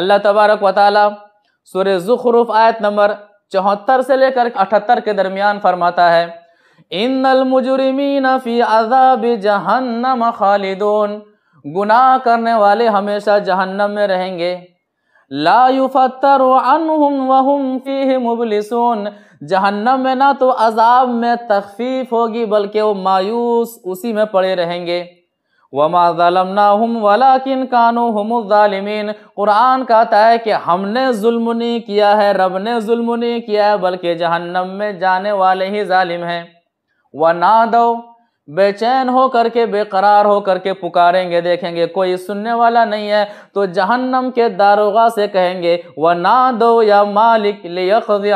अल्लाह तबारक वाली सुर ज़ुख़रुफ़ आयत नंबर चौहत्तर से लेकर अठहत्तर के दरमियान फरमाता है इन मुजरमीन फ़ी अजाब जहन्नम खालिदोन गुनाह करने वाले हमेशा जहन्नम में रहेंगे लायुफतर वहम फ़ी मुबलिसून जहन्नम में ना तो अजाब में तखफीफ होगी बल्कि वो मायूस उसी में पड़े रहेंगे वमालमनाहम वला किन कानू ालमिन कुरान कहता है कि हमने जुल्म नहीं किया है रब ने जुल्म नहीं किया है बल्कि जहन्नम में जाने वाले ही ालिम हैं व ना दो बेचैन हो करके बेकरार हो करके पुकारेंगे देखेंगे कोई सुनने वाला नहीं है तो जहन्नम के दारोगा से कहेंगे व ना दो या मालिक लियखज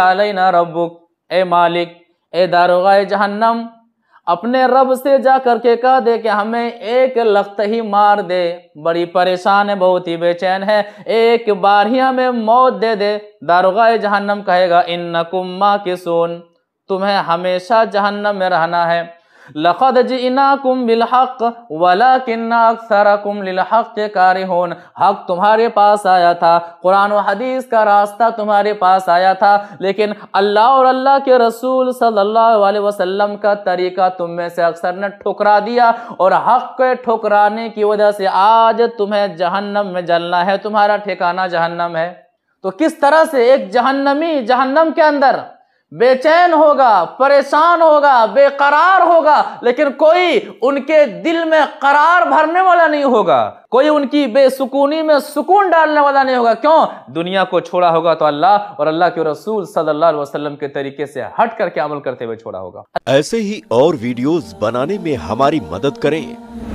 रबुक ए मालिक ए दारोगा जहन्नम अपने रब से जा करके कह दे कि हमें एक लख्त ही मार दे बड़ी परेशान है बहुत ही बेचैन है एक बार ही हमें मौत दे दे दारोगा जहन्नम कहेगा इन नकुम्मा की सोन तुम्हें हमेशा जहन्नम में रहना है लखद जिनाकुम बिलहक वला किन्ना अक्सर कुम लिलहक होन हक तुम्हारे पास आया था कुरान और हदीस का रास्ता तुम्हारे पास आया था लेकिन अल्लाह और अल्लाह के रसूल सल्लल्लाहु अलैहि वसल्लम का तरीका तुम में से अक्सर ने ठुकरा दिया और हक के ठुकराने की वजह से आज तुम्हें जहन्नम में जलना है तुम्हारा ठिकाना जहन्नम है तो किस तरह से एक जहन्नमी जहन्नम के अंदर बेचैन होगा परेशान होगा बेकरार होगा लेकिन कोई उनके दिल में करार भरने वाला नहीं होगा कोई उनकी बेसुकूनी में सुकून डालने वाला नहीं होगा क्यों दुनिया को छोड़ा होगा तो अल्लाह और अल्लाह के रसूल सल्लल्लाहु अलैहि वसल्लम के तरीके से हट करके अमल करते हुए छोड़ा होगा ऐसे ही और वीडियोस बनाने में हमारी मदद करें